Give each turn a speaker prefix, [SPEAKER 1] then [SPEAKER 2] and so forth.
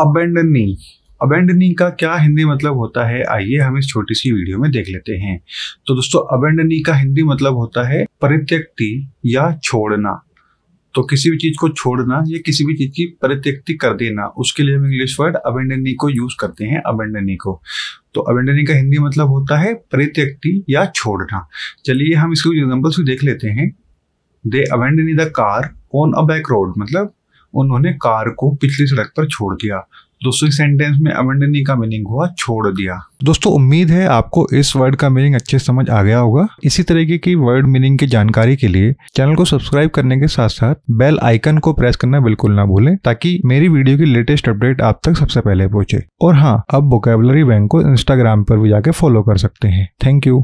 [SPEAKER 1] अबेंडनी अबेंडनी का क्या हिंदी मतलब होता है आइए हम इस छोटी सी वीडियो में देख लेते हैं तो दोस्तों अबेंडनी का हिंदी मतलब होता है परित्यक्ति या छोड़ना तो किसी भी चीज को छोड़ना या किसी भी चीज की परित्यक्ति कर देना उसके लिए हम इंग्लिश वर्ड अबेंडनी को यूज करते हैं अबेंडनी को तो अबेंडनी का हिंदी मतलब होता है परित्यक्ति या छोड़ना चलिए हम इसके कुछ एग्जाम्पल्स भी देख लेते हैं they abandoned the car on a back road मतलब उन्होंने कार को पिछली सड़क पर छोड़ दिया दूसरी सेंटेंस में अबंडनी का मीनिंग हुआ छोड़ दिया दोस्तों उम्मीद है आपको इस वर्ड का मीनिंग अच्छे समझ आ गया होगा इसी तरीके की वर्ड मीनिंग की जानकारी के लिए चैनल को सब्सक्राइब करने के साथ साथ बेल आइकन को प्रेस करना बिल्कुल ना भूलें ताकि मेरी वीडियो की लेटेस्ट अपडेट आप तक सबसे पहले पहुंचे और हाँ अब वोकेबलरी बैंक को इंस्टाग्राम पर भी जाके फॉलो कर सकते हैं थैंक यू